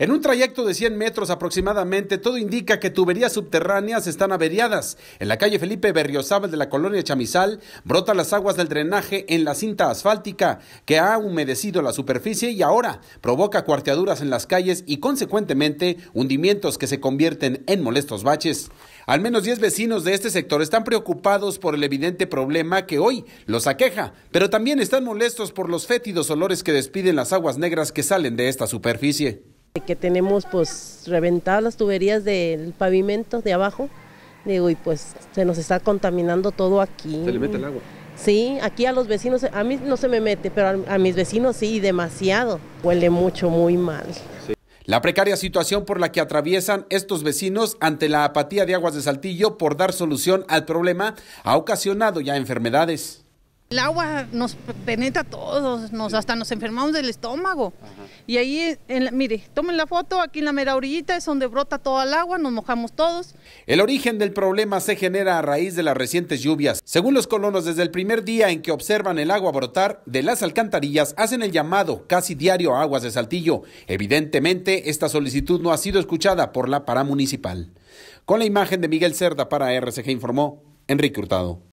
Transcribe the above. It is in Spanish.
En un trayecto de 100 metros aproximadamente, todo indica que tuberías subterráneas están averiadas. En la calle Felipe Berriozábal de la colonia Chamizal, brotan las aguas del drenaje en la cinta asfáltica, que ha humedecido la superficie y ahora provoca cuarteaduras en las calles y, consecuentemente, hundimientos que se convierten en molestos baches. Al menos 10 vecinos de este sector están preocupados por el evidente problema que hoy los aqueja, pero también están molestos por los fétidos olores que despiden las aguas negras que salen de esta superficie. Que tenemos pues reventadas las tuberías del pavimento de abajo, digo, y pues se nos está contaminando todo aquí. Se le mete el agua. Sí, aquí a los vecinos, a mí no se me mete, pero a, mis vecinos sí, demasiado. Huele mucho, muy mal. La precaria situación por la que atraviesan estos vecinos ante la apatía de Aguas de Saltillo por dar solución al problema ha ocasionado ya enfermedades. El agua nos penetra a todos, nos, hasta nos enfermamos del estómago. Y ahí, mire, tomen la foto, aquí en la mera orillita es donde brota toda el agua, nos mojamos todos. El origen del problema se genera a raíz de las recientes lluvias. Según los colonos, desde el primer día en que observan el agua brotar de las alcantarillas, hacen el llamado casi diario a aguas de Saltillo. Evidentemente, esta solicitud no ha sido escuchada por la paramunicipal. Con la imagen de Miguel Cerda para RCG informó Enrique Hurtado.